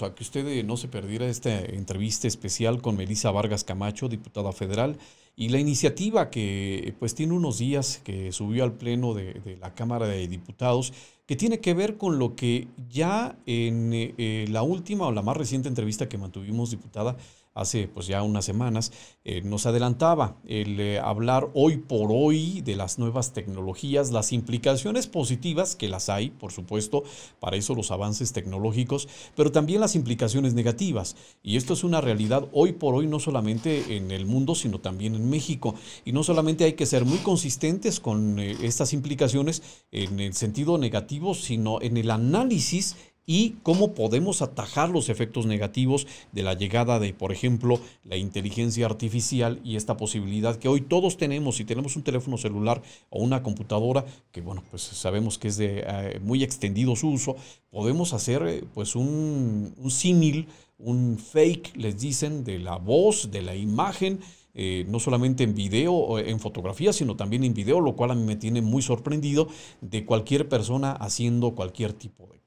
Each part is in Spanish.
a que usted eh, no se perdiera esta entrevista especial con Melisa Vargas Camacho, diputada federal, y la iniciativa que eh, pues tiene unos días que subió al Pleno de, la Cámara de Diputados, que tiene que ver con lo que ya en eh, la última o la más reciente entrevista que mantuvimos, diputada, hace pues ya unas semanas, eh, nos adelantaba el eh, hablar hoy por hoy de las nuevas tecnologías, las implicaciones positivas que las hay, por supuesto, para eso los avances tecnológicos, pero también las implicaciones negativas. Y esto es una realidad hoy por hoy no solamente en el mundo, sino también en México. Y no solamente hay que ser muy consistentes con eh, estas implicaciones en el sentido negativo, sino en el análisis y cómo podemos atajar los efectos negativos de la llegada de, por ejemplo, la inteligencia artificial y esta posibilidad que hoy todos tenemos, si tenemos un teléfono celular o una computadora, que bueno, pues sabemos que es de eh, muy extendido su uso, podemos hacer eh, pues un, símil, un fake, les dicen, de la voz, de la imagen, eh, no solamente en video, o en fotografía, sino también en video, lo cual a mí me tiene muy sorprendido de cualquier persona haciendo cualquier tipo de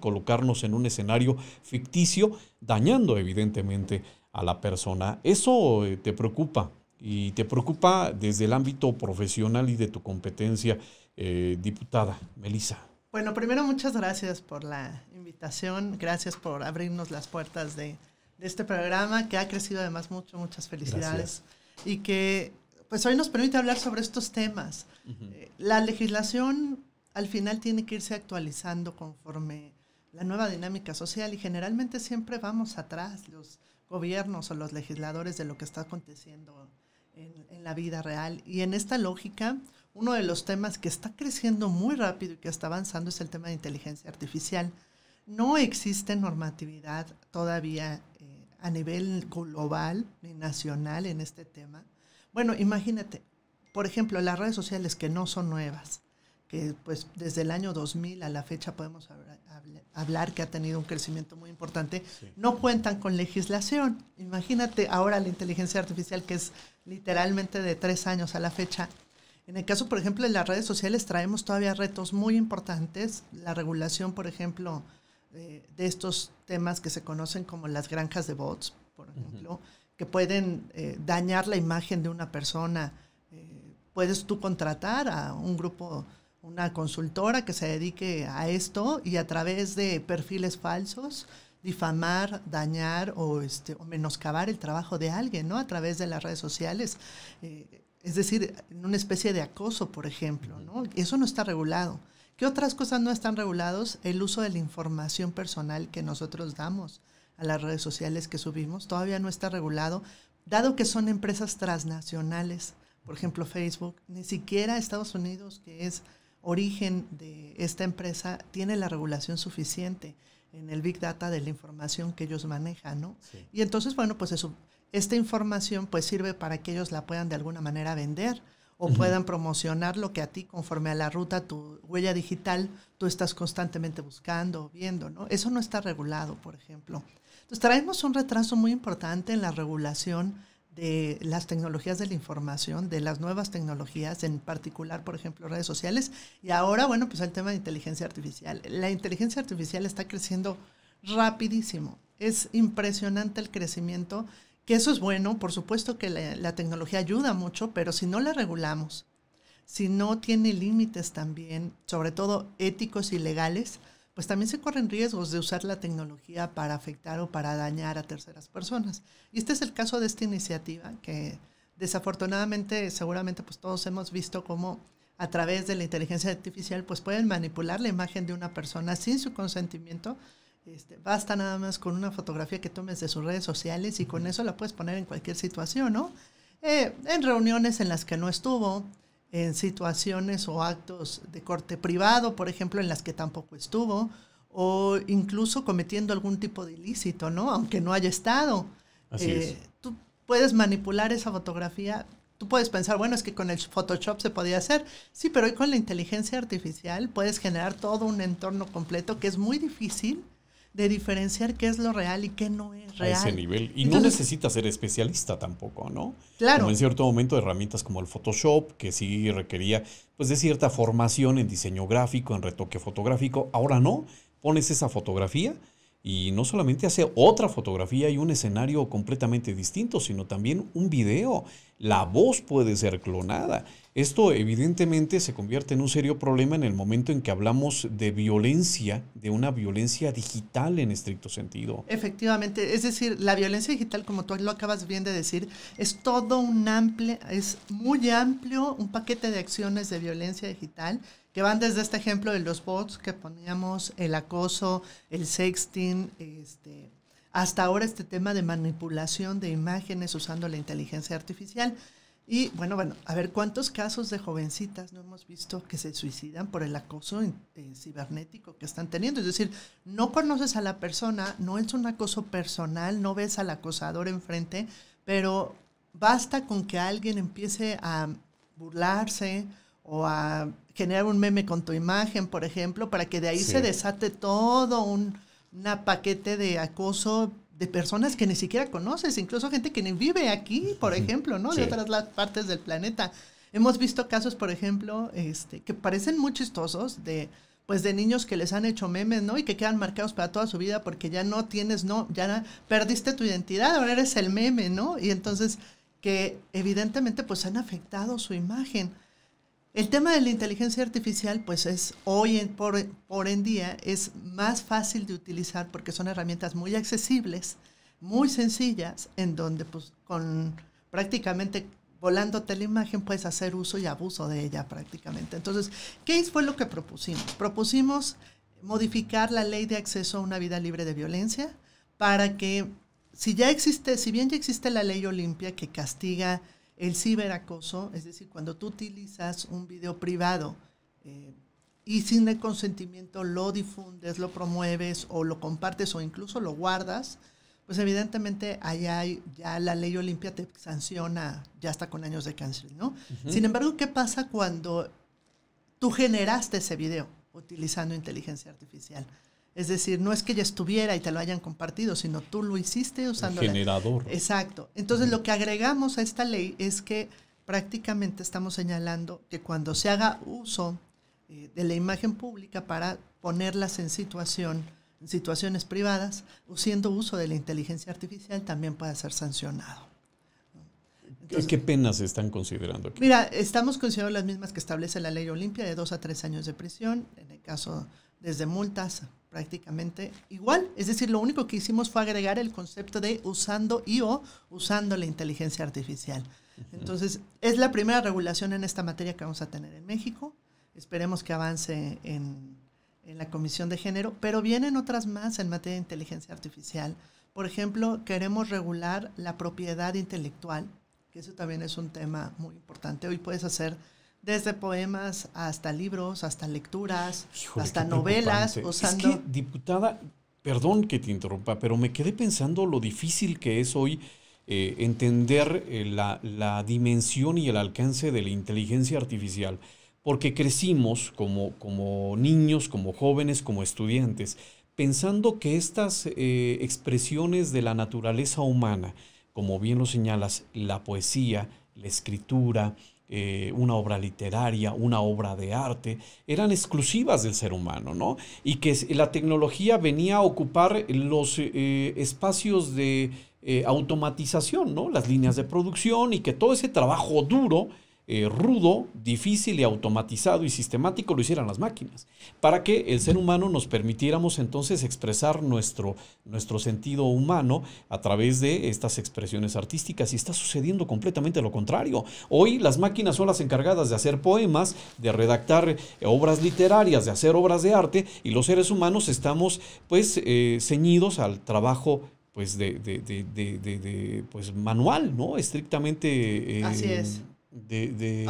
Colocarnos en un escenario ficticio, dañando evidentemente a la persona. Eso eh, te preocupa y te preocupa desde el ámbito profesional y de tu competencia, eh, diputada Melissa. Bueno, primero muchas gracias por la invitación, gracias por abrirnos las puertas de, este programa que ha crecido además mucho, muchas felicidades y que pues hoy nos permite hablar sobre estos temas. Eh, la legislación al final tiene que irse actualizando conforme la nueva dinámica social y generalmente siempre vamos atrás los gobiernos o los legisladores de lo que está aconteciendo en, la vida real. Y en esta lógica, uno de los temas que está creciendo muy rápido y que está avanzando es el tema de inteligencia artificial. No existe normatividad todavía eh, a nivel global ni nacional en este tema. Bueno, imagínate, por ejemplo, las redes sociales que no son nuevas que pues desde el año 2000 a la fecha podemos hablar que ha tenido un crecimiento muy importante, no cuentan con legislación. Imagínate ahora la inteligencia artificial que es literalmente de tres años a la fecha. En el caso, por ejemplo, de las redes sociales traemos todavía retos muy importantes. La regulación, por ejemplo, eh, de, estos temas que se conocen como las granjas de bots, por ejemplo, que pueden eh, dañar la imagen de una persona. Eh, puedes tú contratar a un grupo una consultora que se dedique a esto y a través de perfiles falsos difamar, dañar o, este, o menoscabar el trabajo de alguien, ¿no? A través de las redes sociales. Eh, es decir, en una especie de acoso, por ejemplo, ¿no? Eso no está regulado. ¿Qué otras cosas no están regulados? El uso de la información personal que nosotros damos a las redes sociales que subimos todavía no está regulado, dado que son empresas transnacionales. Por ejemplo, Facebook, ni siquiera Estados Unidos, que es origen de esta empresa tiene la regulación suficiente en el Big Data de la información que ellos manejan, ¿no? Y entonces, bueno, pues eso, esta información pues sirve para que ellos la puedan de alguna manera vender o puedan promocionar lo que a ti conforme a la ruta, tu huella digital, tú estás constantemente buscando, viendo, ¿no? Eso no está regulado, por ejemplo. Entonces traemos un retraso muy importante en la regulación de las tecnologías de la información, de las nuevas tecnologías, en particular, por ejemplo, redes sociales. Y ahora, bueno, pues el tema de inteligencia artificial. La inteligencia artificial está creciendo rapidísimo. Es impresionante el crecimiento, que eso es bueno. Por supuesto que la, la tecnología ayuda mucho, pero si no la regulamos, si no tiene límites también, sobre todo éticos y legales, pues también se corren riesgos de usar la tecnología para afectar o para dañar a terceras personas. Y este es el caso de esta iniciativa que desafortunadamente seguramente pues todos hemos visto cómo a través de la inteligencia artificial pues pueden manipular la imagen de una persona sin su consentimiento. Este, basta nada más con una fotografía que tomes de sus redes sociales y con eso la puedes poner en cualquier situación, ¿no? Eh, en reuniones en las que no estuvo, en situaciones o actos de corte privado, por ejemplo, en las que tampoco estuvo, o incluso cometiendo algún tipo de ilícito, ¿no? Aunque no haya estado. Eh, tú puedes manipular esa fotografía. Tú puedes pensar, bueno, es que con el Photoshop se podía hacer. Sí, pero hoy con la inteligencia artificial puedes generar todo un entorno completo que es muy difícil de diferenciar qué es lo real y qué no es real. A ese nivel. Y no necesitas ser especialista tampoco, ¿no? Claro. en cierto momento herramientas como el Photoshop, que sí requería pues de cierta formación en diseño gráfico, en retoque fotográfico. Ahora no, pones esa fotografía y no solamente hace otra fotografía y un escenario completamente distinto, sino también un video. La voz puede ser clonada. Esto evidentemente se convierte en un serio problema en el momento en que hablamos de violencia, de una violencia digital en estricto sentido. Efectivamente, es decir, la violencia digital, como tú lo acabas bien de decir, es todo un amplio, es muy amplio, un paquete de acciones de violencia digital que van desde este ejemplo de los bots que poníamos, el acoso, el sexting, este, hasta ahora este tema de manipulación de imágenes usando la inteligencia artificial. Y bueno, bueno, a ver cuántos casos de jovencitas no hemos visto que se suicidan por el acoso eh, cibernético que están teniendo. Es decir, no conoces a la persona, no es un acoso personal, no ves al acosador enfrente, pero basta con que alguien empiece a burlarse, o a generar un meme con tu imagen, por ejemplo, para que de ahí se desate todo un paquete de acoso de personas que ni siquiera conoces, incluso gente que ni vive aquí, por ejemplo, ¿no? De otras partes del planeta. Hemos visto casos, por ejemplo, este, que parecen muy chistosos de pues de niños que les han hecho memes, ¿no? Y que quedan marcados para toda su vida porque ya no tienes, no, ya perdiste tu identidad, ahora eres el meme, ¿no? Y entonces que evidentemente pues han afectado su imagen. El tema de la inteligencia artificial, pues es hoy por, en día, es más fácil de utilizar porque son herramientas muy accesibles, muy sencillas, en donde pues con prácticamente volándote la imagen puedes hacer uso y abuso de ella prácticamente. Entonces, ¿qué fue lo que propusimos? Propusimos modificar la ley de acceso a una vida libre de violencia para que si ya existe, si bien ya existe la ley Olimpia que castiga el ciberacoso, es decir, cuando tú utilizas un video privado eh, y sin el consentimiento lo difundes, lo promueves o lo compartes o incluso lo guardas, pues evidentemente allá hay, ya la ley Olimpia te sanciona ya está con años de cáncer, ¿no? Sin embargo, ¿qué pasa cuando tú generaste ese video utilizando inteligencia artificial? Es decir, no es que ya estuviera y te lo hayan compartido, sino tú lo hiciste usando... El generador. Exacto. Entonces, lo que agregamos a esta ley es que prácticamente estamos señalando que cuando se haga uso eh, de la imagen pública para ponerlas en situación, en situaciones privadas, siendo uso de la inteligencia artificial, también puede ser sancionado. ¿Qué penas están considerando aquí? Mira, estamos considerando las mismas que establece la ley Olimpia, de dos a tres años de prisión, en el caso desde multas prácticamente igual. Es decir, lo único que hicimos fue agregar el concepto de usando IO, usando la inteligencia artificial. Entonces, es la primera regulación en esta materia que vamos a tener en México. Esperemos que avance en, en la Comisión de Género, pero vienen otras más en materia de inteligencia artificial. Por ejemplo, queremos regular la propiedad intelectual, que eso también es un tema muy importante. Hoy puedes hacer desde poemas hasta libros, hasta lecturas, hasta novelas. Usando... diputada, perdón que te interrumpa, pero me quedé pensando lo difícil que es hoy eh, entender eh, la, dimensión y el alcance de la inteligencia artificial, porque crecimos como, como niños, como jóvenes, como estudiantes, pensando que estas eh, expresiones de la naturaleza humana, como bien lo señalas, la poesía, la escritura, eh, una obra literaria, una obra de arte, eran exclusivas del ser humano, ¿no? Y que la tecnología venía a ocupar los eh, eh, espacios de automatización, ¿no? Las líneas de producción y que todo ese trabajo duro eh, rudo, difícil y automatizado y sistemático lo hicieran las máquinas, para que el ser humano nos permitiéramos entonces expresar nuestro, nuestro sentido humano a través de estas expresiones artísticas. Y está sucediendo completamente lo contrario. Hoy las máquinas son las encargadas de hacer poemas, de redactar eh, obras literarias, de hacer obras de arte, y los seres humanos estamos pues eh, ceñidos al trabajo pues de, de, pues manual, ¿no? Estrictamente. Así es de,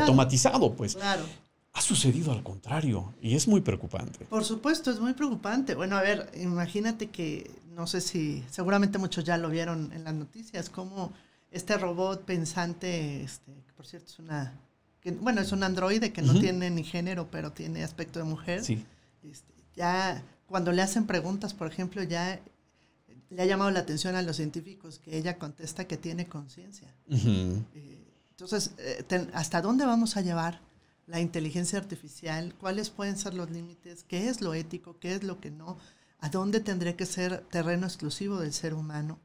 automatizado. pues. Claro. Ha sucedido al contrario y es muy preocupante. Por supuesto, es muy preocupante. Bueno, a ver, imagínate que, no sé si, seguramente muchos ya lo vieron en las noticias, como este robot pensante, este, que por cierto es una, que, bueno, es un androide que no tiene ni género, pero tiene aspecto de mujer. Sí. Este, ya cuando le hacen preguntas, por ejemplo, ya le ha llamado la atención a los científicos que ella contesta que tiene conciencia. Entonces, eh, ¿hasta dónde vamos a llevar la inteligencia artificial? ¿Cuáles pueden ser los límites? ¿Qué es lo ético? ¿Qué es lo que no? ¿A dónde tendría que ser terreno exclusivo del ser humano?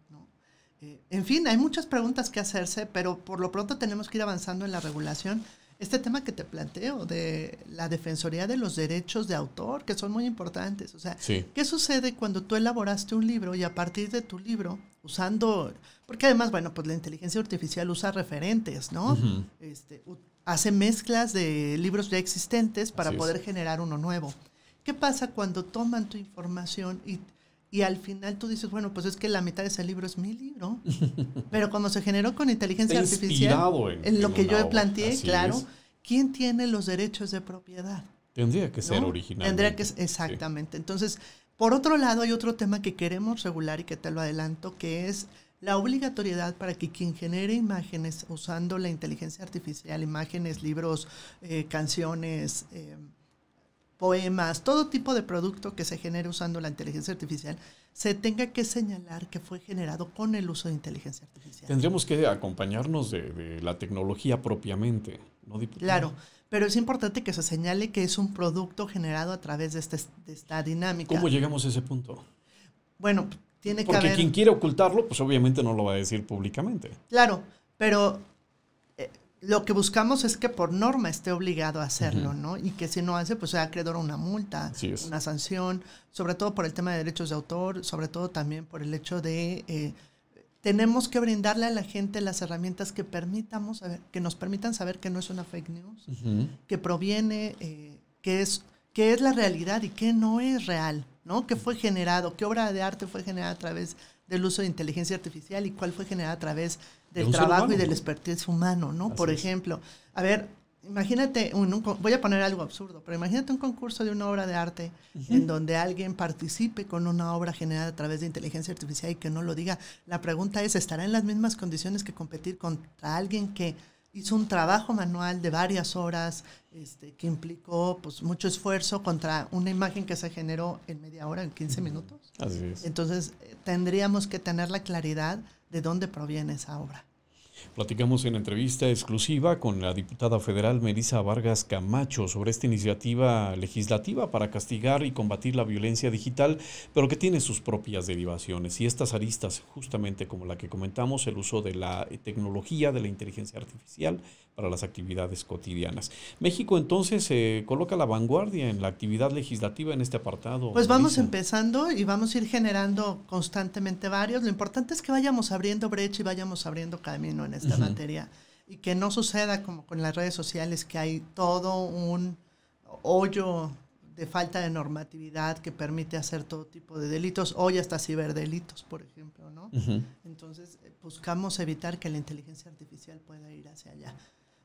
Eh, en fin, hay muchas preguntas que hacerse, pero por lo pronto tenemos que ir avanzando en la regulación este tema que te planteo de la defensoría de los derechos de autor, que son muy importantes. O sea, ¿qué sucede cuando tú elaboraste un libro y a partir de tu libro, usando, porque además, bueno, pues la inteligencia artificial usa referentes, ¿no? este, hace mezclas de libros ya existentes para poder generar uno nuevo. ¿Qué pasa cuando toman tu información y y al final tú dices, bueno, pues es que la mitad de ese libro es mi libro. Pero cuando se generó con inteligencia artificial, en, lo que yo planteé, claro, ¿quién tiene los derechos de propiedad? Tendría que ser original. Tendría que exactamente. Entonces, por otro lado, hay otro tema que queremos regular y que te lo adelanto, que es la obligatoriedad para que quien genere imágenes usando la inteligencia artificial, imágenes, libros, eh, canciones, eh, poemas, todo tipo de producto que se genere usando la inteligencia artificial, se tenga que señalar que fue generado con el uso de inteligencia artificial. Tendríamos que acompañarnos de, la tecnología propiamente, ¿no, Claro, pero es importante que se señale que es un producto generado a través de, este, esta dinámica. ¿Cómo llegamos a ese punto? Bueno, tiene que haber... quien quiere ocultarlo, pues obviamente no lo va a decir públicamente. Claro, pero lo que buscamos es que por norma esté obligado a hacerlo, ¿no? Y que si no hace, pues sea acreedor a una multa, una sanción, sobre todo por el tema de derechos de autor, sobre todo también por el hecho de... Eh, tenemos que brindarle a la gente las herramientas que permitamos que nos permitan saber que no es una fake news, que proviene, eh, que es qué es la realidad y que no es real, ¿no? ¿Qué fue generado? ¿Qué obra de arte fue generada a través del uso de inteligencia artificial y cuál fue generada a través del trabajo y del expertise humano, ¿no? Por ejemplo, a ver, imagínate, un, voy a poner algo absurdo, pero imagínate un concurso de una obra de arte en donde alguien participe con una obra generada a través de inteligencia artificial y que no lo diga. La pregunta es, ¿estará en las mismas condiciones que competir contra alguien que hizo un trabajo manual de varias horas este, que implicó pues, mucho esfuerzo contra una imagen que se generó en media hora, en 15 minutos? Así es. Entonces, eh, tendríamos que tener la claridad de dónde proviene esa obra. Platicamos en entrevista exclusiva con la diputada federal Melissa Vargas Camacho sobre esta iniciativa legislativa para castigar y combatir la violencia digital, pero que tiene sus propias derivaciones y estas aristas, justamente como la que comentamos, el uso de la tecnología, de la inteligencia artificial para las actividades cotidianas. México entonces coloca la vanguardia en la actividad legislativa en este apartado. Pues vamos empezando y vamos a ir generando constantemente varios. Lo importante es que vayamos abriendo brecha y vayamos abriendo camino en esta materia y que no suceda como con las redes sociales que hay todo un hoyo de falta de normatividad que permite hacer todo tipo de delitos, hoy hasta ciberdelitos, por ejemplo, ¿no? Entonces, eh, buscamos evitar que la inteligencia artificial pueda ir hacia allá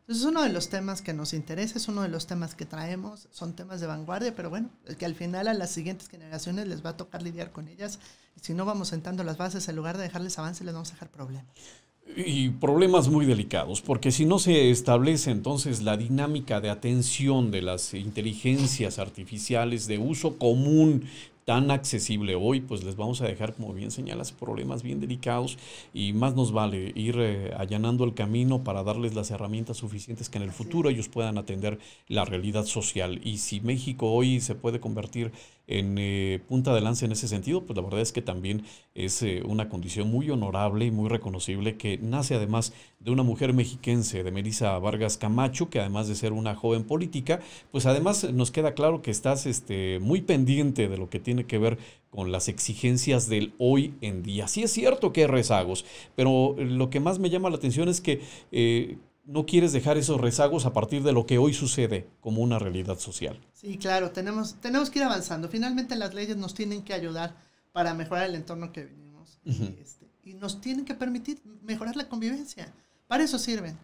es uno de los temas que nos interesa, es uno de los temas que traemos, son temas de vanguardia, pero bueno, que al final a las siguientes generaciones les va a tocar lidiar con ellas. Y si no vamos sentando las bases, en lugar de dejarles avance, les vamos a dejar problemas. Y problemas muy delicados, porque si no se establece entonces la dinámica de atención de las inteligencias artificiales de uso común tan accesible hoy, pues les vamos a dejar, como bien señalas, problemas bien delicados y más nos vale ir eh, allanando el camino para darles las herramientas suficientes que en el futuro ellos puedan atender la realidad social. Y si México hoy se puede convertir en eh, punta de lanza en ese sentido, pues la verdad es que también es eh, una condición muy honorable y muy reconocible que nace además de una mujer mexiquense, de Melissa Vargas Camacho, que además de ser una joven política, pues además nos queda claro que estás este, muy pendiente de lo que tiene que ver con las exigencias del hoy en día. Sí es cierto que hay rezagos, pero lo que más me llama la atención es que eh, no quieres dejar esos rezagos a partir de lo que hoy sucede como una realidad social. Sí, claro, tenemos, tenemos que ir avanzando. Finalmente las leyes nos tienen que ayudar para mejorar el entorno que vivimos este, y, nos tienen que permitir mejorar la convivencia. Para eso sirven.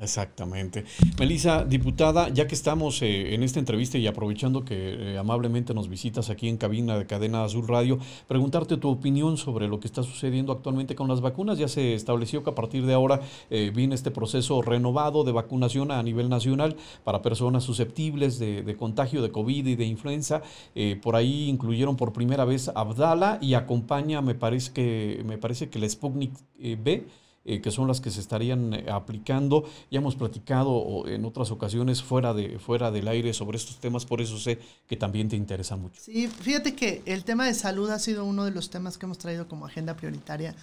Exactamente. Melissa, diputada, ya que estamos eh, en esta entrevista y aprovechando que eh, amablemente nos visitas aquí en cabina de Cadena Azul Radio, preguntarte tu opinión sobre lo que está sucediendo actualmente con las vacunas. Ya se estableció que a partir de ahora eh, viene este proceso renovado de vacunación a nivel nacional para personas susceptibles de, contagio de COVID y de influenza. por ahí incluyeron por primera vez Abdala y acompaña, me parece que, me parece que el Sputnik B eh, que son las que se estarían eh, aplicando. Ya hemos platicado en otras ocasiones fuera, de, fuera del aire sobre estos temas, por eso sé que también te interesa mucho. Sí, fíjate que el tema de salud ha sido uno de los temas que hemos traído como agenda prioritaria.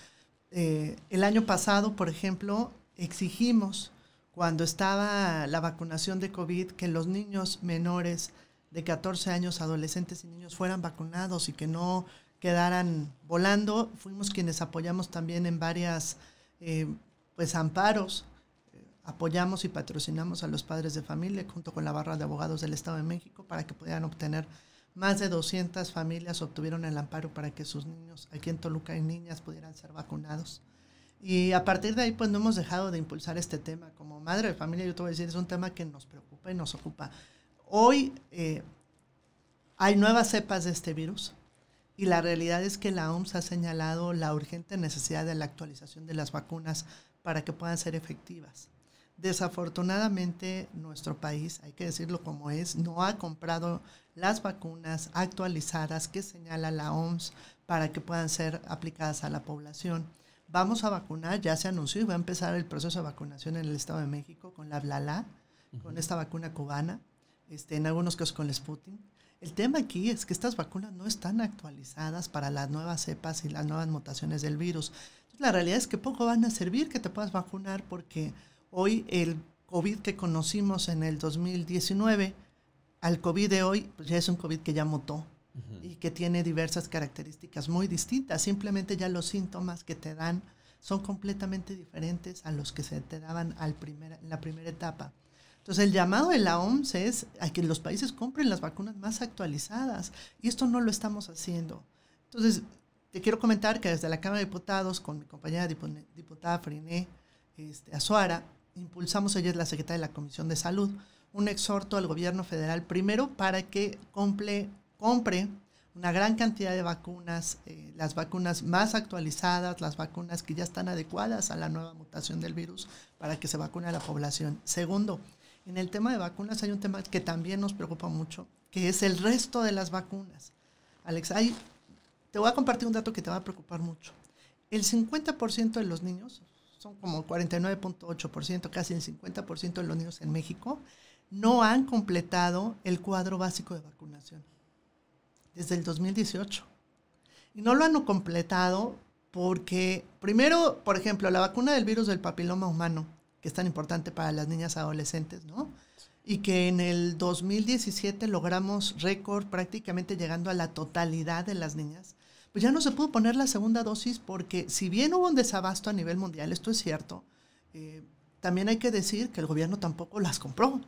Eh, el año pasado, por ejemplo, exigimos cuando estaba la vacunación de COVID que los niños menores de 14 años, adolescentes y niños fueran vacunados y que no quedaran volando. Fuimos quienes apoyamos también en varias eh, pues amparos. Eh, apoyamos y patrocinamos a los padres de familia junto con la barra de abogados del Estado de México para que pudieran obtener más de 200 familias obtuvieron el amparo para que sus niños aquí en Toluca y niñas pudieran ser vacunados. Y a partir de ahí, pues no hemos dejado de impulsar este tema. Como madre de familia, yo te voy decir, es un tema que nos preocupa y nos ocupa. Hoy eh, hay nuevas cepas de este virus. Y la realidad es que la OMS ha señalado la urgente necesidad de la actualización de las vacunas para que puedan ser efectivas. Desafortunadamente, nuestro país, hay que decirlo como es, no ha comprado las vacunas actualizadas que señala la OMS para que puedan ser aplicadas a la población. Vamos a vacunar, ya se anunció y va a empezar el proceso de vacunación en el Estado de México con la Blala, con esta vacuna cubana, este, en algunos casos con la Sputnik. El tema aquí es que estas vacunas no están actualizadas para las nuevas cepas y las nuevas mutaciones del virus. La realidad es que poco van a servir que te puedas vacunar porque hoy el COVID que conocimos en el 2019 al COVID de hoy pues ya es un COVID que ya mutó y que tiene diversas características muy distintas. Simplemente ya los síntomas que te dan son completamente diferentes a los que se te daban al primer, en la primera etapa. Entonces, el llamado de la OMS es a que los países compren las vacunas más actualizadas y esto no lo estamos haciendo. Entonces, te quiero comentar que desde la Cámara de Diputados, con mi compañera diputada Friné este, Azuara, impulsamos, ayer la secretaria de la Comisión de Salud, un exhorto al gobierno federal, primero para que compre una gran cantidad de vacunas, eh, las vacunas más actualizadas, las vacunas que ya están adecuadas a la nueva mutación del virus para que se vacune a la población. Segundo, en el tema de vacunas hay un tema que también nos preocupa mucho, que es el resto de las vacunas. Alex, te voy a compartir un dato que te va a preocupar mucho. El 50% de los niños, son como 49.8%, casi el 50% de los niños en México, no han completado el cuadro básico de vacunación desde el 2018. Y no lo han completado porque, primero, por ejemplo, la vacuna del virus del papiloma humano que es tan importante para las niñas adolescentes, ¿no? Y que en el 2017 logramos récord prácticamente llegando a la totalidad de las niñas. Pues ya no se pudo poner la segunda dosis porque si bien hubo un desabasto a nivel mundial, esto es cierto, eh, también hay que decir que el gobierno tampoco las compró.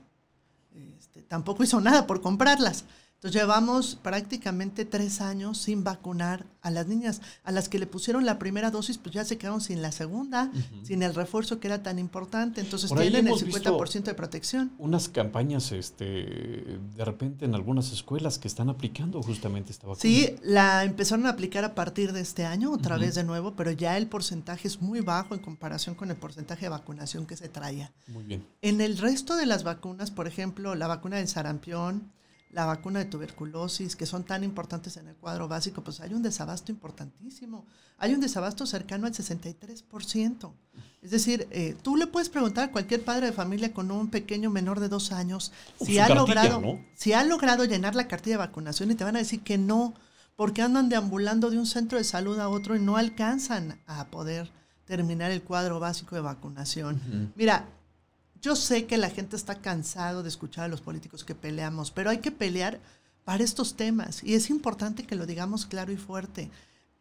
Este, tampoco hizo nada por comprarlas. Entonces llevamos prácticamente tres años sin vacunar a las niñas. A las que le pusieron la primera dosis, pues ya se quedaron sin la segunda, sin el refuerzo que era tan importante. Entonces tienen el 50% de protección. Unas campañas este, de repente en algunas escuelas que están aplicando justamente esta vacuna. Sí, la empezaron a aplicar a partir de este año, otra vez de nuevo, pero ya el porcentaje es muy bajo en comparación con el porcentaje de vacunación que se traía. Muy bien. En el resto de las vacunas, por ejemplo, la vacuna del sarampión, la vacuna de tuberculosis, que son tan importantes en el cuadro básico, pues hay un desabasto importantísimo. Hay un desabasto cercano al 63%. Es decir, eh, tú le puedes preguntar a cualquier padre de familia con un pequeño menor de dos años si ha, logrado, si ha logrado llenar la cartilla de vacunación y te van a decir que no, porque andan deambulando de un centro de salud a otro y no alcanzan a poder terminar el cuadro básico de vacunación. Mira, yo sé que la gente está cansado de escuchar a los políticos que peleamos, pero hay que pelear para estos temas y es importante que lo digamos claro y fuerte.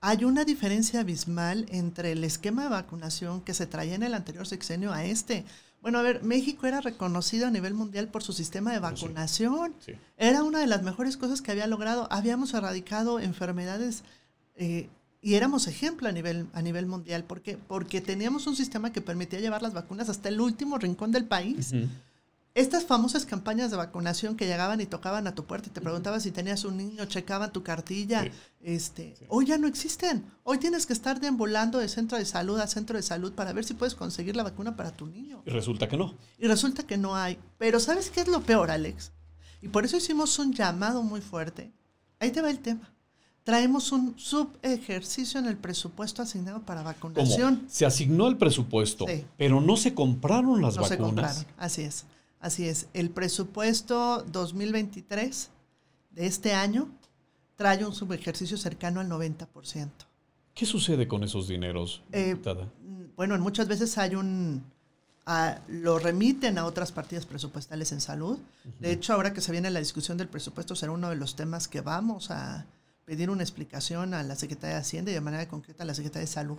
Hay una diferencia abismal entre el esquema de vacunación que se traía en el anterior sexenio a este. Bueno, a ver, México era reconocido a nivel mundial por su sistema de ah, vacunación. Era una de las mejores cosas que había logrado. Habíamos erradicado enfermedades eh, y éramos ejemplo a nivel, a nivel mundial. ¿Por qué? Porque teníamos un sistema que permitía llevar las vacunas hasta el último rincón del país. Estas famosas campañas de vacunación que llegaban y tocaban a tu puerta y te preguntaban si tenías un niño, checaban tu cartilla, este, hoy ya no existen. Hoy tienes que estar deambulando de centro de salud a centro de salud para ver si puedes conseguir la vacuna para tu niño. Y resulta que no. Y resulta que no hay. Pero ¿sabes qué es lo peor, Alex? Y por eso hicimos un llamado muy fuerte. Ahí te va el tema traemos un subejercicio en el presupuesto asignado para vacunación. Se asignó el presupuesto, pero no se compraron las vacunas. Así es, así es. El presupuesto 2023 de este año trae un subejercicio cercano al 90%. ¿Qué sucede con esos dineros? Eh, mm, bueno, muchas veces hay un... lo remiten a otras partidas presupuestales en salud. De hecho, ahora que se viene la discusión del presupuesto, será uno de los temas que vamos a, pedir una explicación a la Secretaría de Hacienda y de manera concreta a la Secretaría de Salud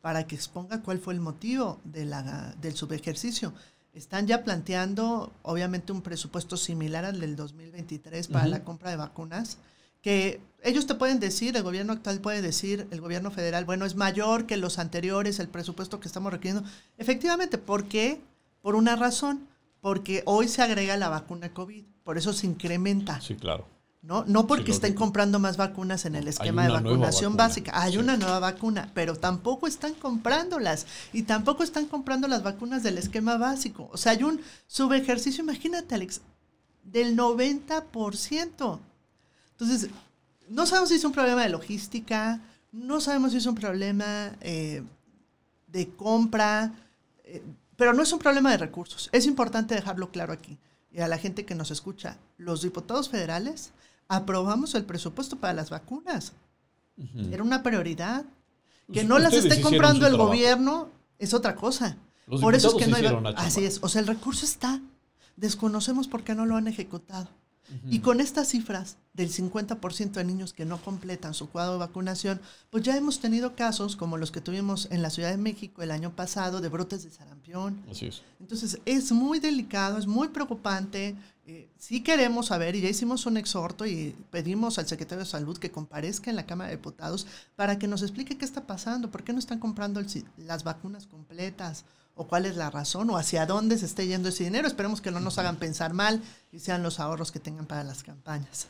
para que exponga cuál fue el motivo de la, del subejercicio. Están ya planteando, obviamente, un presupuesto similar al del 2023 para la compra de vacunas, que ellos te pueden decir, el gobierno actual puede decir, el gobierno federal, bueno, es mayor que los anteriores, el presupuesto que estamos requiriendo. Efectivamente, ¿por qué? Por una razón, porque hoy se agrega la vacuna COVID, por eso se incrementa. Sí, claro. ¿no? No porque estén comprando más vacunas en el esquema de vacunación básica. Hay una nueva vacuna, pero tampoco están comprándolas y tampoco están comprando las vacunas del esquema básico. O sea, hay un subejercicio, imagínate, Alex, del 90%. Entonces, no sabemos si es un problema de logística, no sabemos si es un problema eh, de compra, eh, pero no es un problema de recursos. Es importante dejarlo claro aquí y a la gente que nos escucha. Los diputados federales aprobamos el presupuesto para las vacunas. Era una prioridad. Que pues no las esté comprando el gobierno es otra cosa. por eso es que no hay... Así es. O sea, el recurso está. Desconocemos por qué no lo han ejecutado. Y con estas cifras del 50% de niños que no completan su cuadro de vacunación, pues ya hemos tenido casos como los que tuvimos en la Ciudad de México el año pasado de brotes de sarampión. Así es. Entonces es muy delicado, es muy preocupante. Si eh, sí queremos saber, y ya hicimos un exhorto y pedimos al secretario de Salud que comparezca en la Cámara de Diputados para que nos explique qué está pasando, por qué no están comprando las vacunas completas o cuál es la razón o hacia dónde se esté yendo ese dinero. Esperemos que no nos hagan pensar mal y sean los ahorros que tengan para las campañas.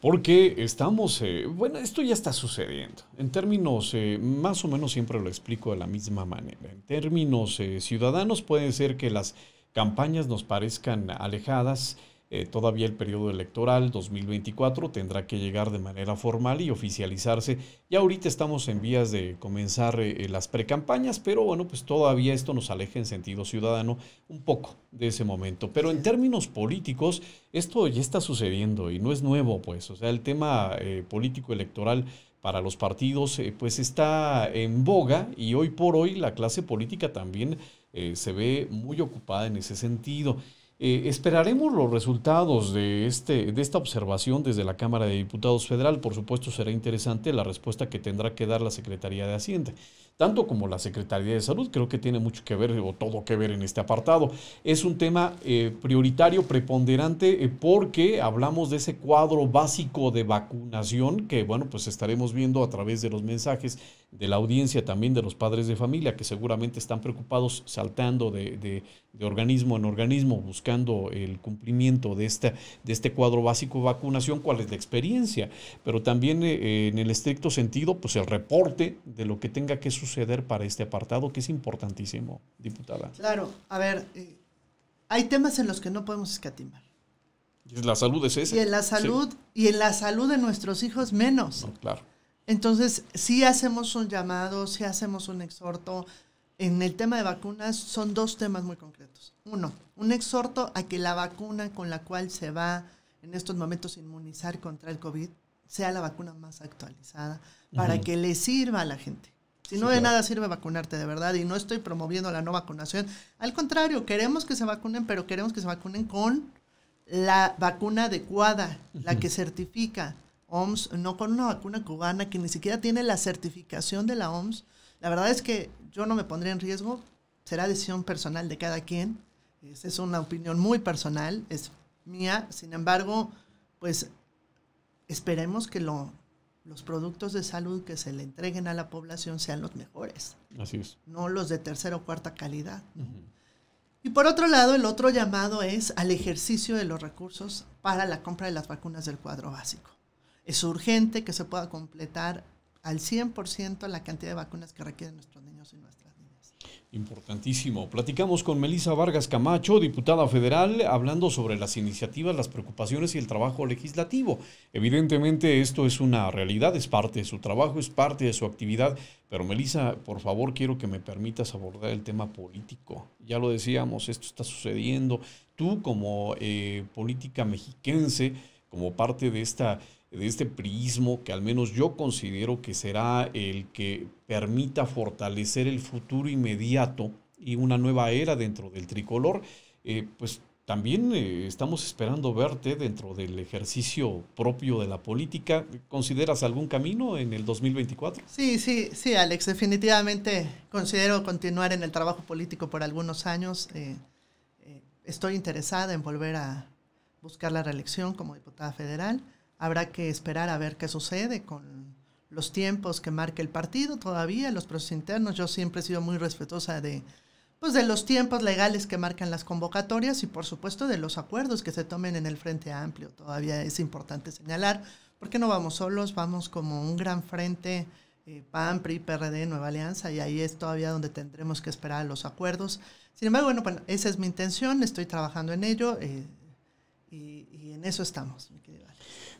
Porque estamos, eh, bueno, esto ya está sucediendo. En términos, eh, más o menos siempre lo explico de la misma manera. En términos eh, ciudadanos puede ser que las campañas nos parezcan alejadas eh, todavía el periodo electoral 2024 tendrá que llegar de manera formal y oficializarse. Ya ahorita estamos en vías de comenzar eh, eh, las precampañas, pero bueno, pues todavía esto nos aleja en sentido ciudadano un poco de ese momento. Pero en términos políticos, esto ya está sucediendo y no es nuevo, pues. O sea, el tema político electoral para los partidos, pues está en boga y hoy por hoy la clase política también se ve muy ocupada en ese sentido. Eh, esperaremos los resultados de, este, de esta observación desde la Cámara de Diputados Federal. Por supuesto, será interesante la respuesta que tendrá que dar la Secretaría de Hacienda tanto como la Secretaría de Salud, creo que tiene mucho que ver o todo que ver en este apartado. Es un tema eh, prioritario, preponderante, eh, porque hablamos de ese cuadro básico de vacunación que, bueno, pues estaremos viendo a través de los mensajes de la audiencia, también de los padres de familia, que seguramente están preocupados saltando de, organismo en organismo, buscando el cumplimiento de, esta, de este cuadro básico de vacunación, cuál es la experiencia, pero también eh, en el estricto sentido, pues el reporte de lo que tenga que suceder suceder para este apartado que es importantísimo, diputada? Claro, a ver, eh, hay temas en los que no podemos escatimar. Y la salud es ese. Y en la salud, y en la salud de nuestros hijos menos. claro. Entonces, si hacemos un llamado, si hacemos un exhorto. En el tema de vacunas son dos temas muy concretos. Uno, un exhorto a que la vacuna con la cual se va en estos momentos a inmunizar contra el COVID sea la vacuna más actualizada para que le sirva a la gente. Si no, de nada sirve vacunarte, de verdad, y no estoy promoviendo la no vacunación. Al contrario, queremos que se vacunen, pero queremos que se vacunen con la vacuna adecuada, la que certifica OMS, no con una vacuna cubana que ni siquiera tiene la certificación de la OMS. La verdad es que yo no me pondría en riesgo, será decisión personal de cada quien, Esa es una opinión muy personal, es mía, sin embargo, pues esperemos que lo los productos de salud que se le entreguen a la población sean los mejores. Así es. No los de tercera o cuarta calidad. Y por otro lado, el otro llamado es al ejercicio de los recursos para la compra de las vacunas del cuadro básico. Es urgente que se pueda completar al 100% la cantidad de vacunas que requieren nuestros niños y nuestras Importantísimo. Platicamos con Melisa Vargas Camacho, diputada federal, hablando sobre las iniciativas, las preocupaciones y el trabajo legislativo. Evidentemente esto es una realidad, es parte de su trabajo, es parte de su actividad, pero Melisa, por favor, quiero que me permitas abordar el tema político. Ya lo decíamos, esto está sucediendo. Tú como eh, política mexiquense, como parte de esta de este prismo que al menos yo considero que será el que permita fortalecer el futuro inmediato y una nueva era dentro del tricolor, eh, pues también eh, estamos esperando verte dentro del ejercicio propio de la política. ¿Consideras algún camino en el 2024? Sí, sí, sí, Alex. Definitivamente considero continuar en el trabajo político por algunos años. Eh, estoy interesada en volver a buscar la reelección como diputada federal. Habrá que esperar a ver qué sucede con los tiempos que marque el partido todavía, los procesos internos. Yo siempre he sido muy respetuosa de, pues, de los tiempos legales que marcan las convocatorias y, por supuesto, de los acuerdos que se tomen en el Frente Amplio. Todavía es importante señalar, porque no vamos solos, vamos como un gran frente. Eh, PAN, PRI, PRD, Nueva Alianza, y ahí es todavía donde tendremos que esperar los acuerdos. Sin embargo, bueno, pues, esa es mi intención, estoy trabajando en ello eh, y, y, en eso estamos.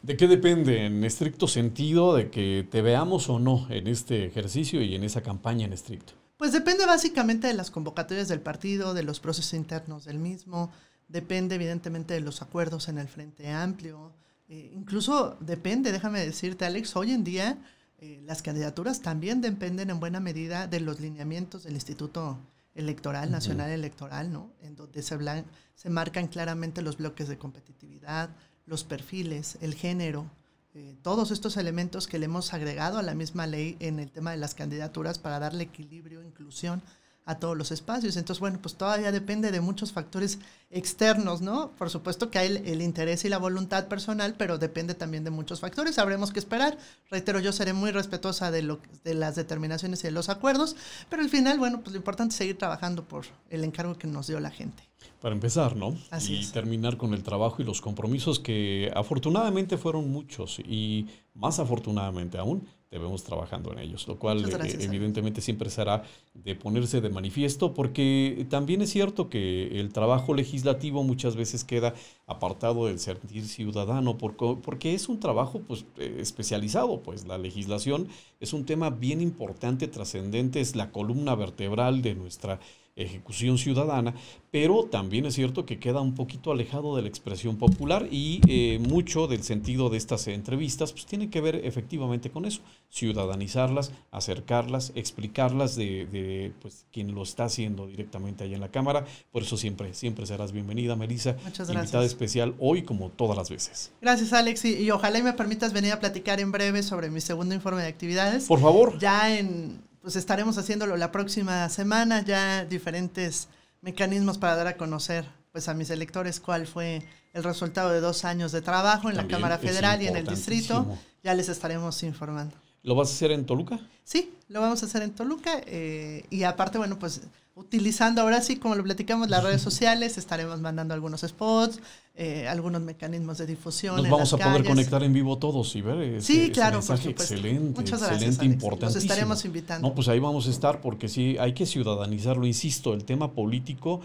¿De qué depende en estricto sentido de que te veamos o no en este ejercicio y en esa campaña en estricto? Pues depende básicamente de las convocatorias del partido, de los procesos internos del mismo, depende evidentemente de los acuerdos en el Frente Amplio, eh, incluso depende, déjame decirte Alex, hoy en día eh, las candidaturas también dependen en buena medida de los lineamientos del Instituto Electoral, Nacional Electoral, ¿no? En donde se marcan claramente los bloques de competitividad, los perfiles, el género, eh, todos estos elementos que le hemos agregado a la misma ley en el tema de las candidaturas para darle equilibrio, e inclusión a todos los espacios. Entonces, bueno, pues todavía depende de muchos factores externos, ¿no? Por supuesto que hay el, interés y la voluntad personal, pero depende también de muchos factores. Habremos que esperar. Reitero, yo seré muy respetuosa de, lo, de las determinaciones y de los acuerdos, pero al final, bueno, pues lo importante es seguir trabajando por el encargo que nos dio la gente. Para empezar, ¿no? Así y terminar con el trabajo y los compromisos que afortunadamente fueron muchos y más afortunadamente aún debemos trabajando en ellos, lo cual eh, evidentemente siempre será de ponerse de manifiesto, porque también es cierto que el trabajo legislativo muchas veces queda apartado del sentir ciudadano, porque es un trabajo pues, eh, especializado, pues la legislación es un tema bien importante, trascendente, es la columna vertebral de nuestra ejecución ciudadana, pero también es cierto que queda un poquito alejado de la expresión popular y eh, mucho del sentido de estas entrevistas pues tiene que ver efectivamente con eso, ciudadanizarlas, acercarlas, explicarlas de, pues, quien lo está haciendo directamente ahí en la Cámara. Por eso siempre, siempre serás bienvenida, Melissa. Muchas gracias. Invitada especial hoy como todas las veces. Gracias, Alex, y, y ojalá y me permitas venir a platicar en breve sobre mi segundo informe de actividades. Por favor. Ya en pues estaremos haciéndolo la próxima semana, ya diferentes mecanismos para dar a conocer pues a mis electores cuál fue el resultado de dos años de trabajo en la Cámara Federal y en el distrito. Ya les estaremos informando. ¿Lo vas a hacer en Toluca? Sí, lo vamos a hacer en Toluca. Eh, y aparte, bueno, pues utilizando ahora sí, como lo platicamos, las redes sociales, estaremos mandando algunos spots, eh, algunos mecanismos de difusión. Nos vamos a poder conectar en vivo todos y ver. Eh, sí, claro, mensaje Excelente, Muchas gracias, excelente, importante. Nos estaremos invitando. No, pues ahí vamos a estar porque sí, hay que ciudadanizarlo. Insisto, el tema político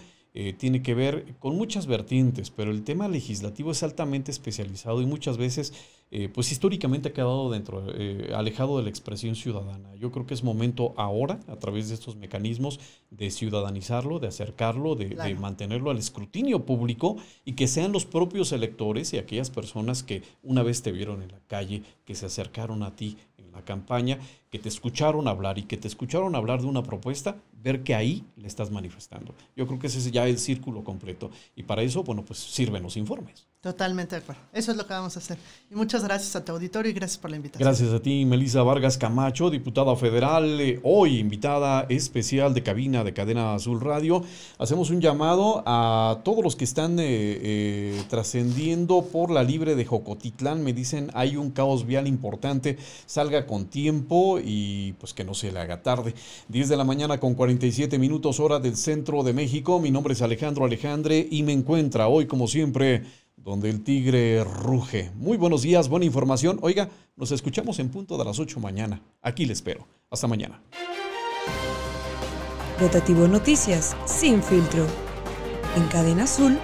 tiene que ver con muchas vertientes, pero el tema legislativo es altamente especializado y muchas veces eh, pues históricamente ha quedado dentro, eh, alejado de la expresión ciudadana. Yo creo que es momento ahora, a través de estos mecanismos, de ciudadanizarlo, de acercarlo, de, de, mantenerlo al escrutinio público y que sean los propios electores y aquellas personas que una vez te vieron en la calle, que se acercaron a ti en la campaña, que te escucharon hablar y que te escucharon hablar de una propuesta, ver que ahí le estás manifestando. Yo creo que ese es ya el círculo completo. Y para eso, bueno, pues sirven los informes. Totalmente de acuerdo. Eso es lo que vamos a hacer. Y muchas gracias a tu auditorio y gracias por la invitación. Gracias a ti, Melisa Vargas Camacho, diputada federal, eh, hoy invitada especial de cabina de Cadena Azul Radio. Hacemos un llamado a todos los que están eh, eh, trascendiendo por la libre de Jocotitlán. Me dicen hay un caos vial importante. Salga con tiempo y pues que no se le haga tarde. 10 de la mañana con 47 minutos hora del centro de México. Mi nombre es Alejandro Alejandre y me encuentra hoy como siempre donde el tigre ruge. Muy buenos días, buena información. Oiga, nos escuchamos en punto de las 8 mañana. Aquí le espero. Hasta mañana. Noticias, sin filtro. En cadena azul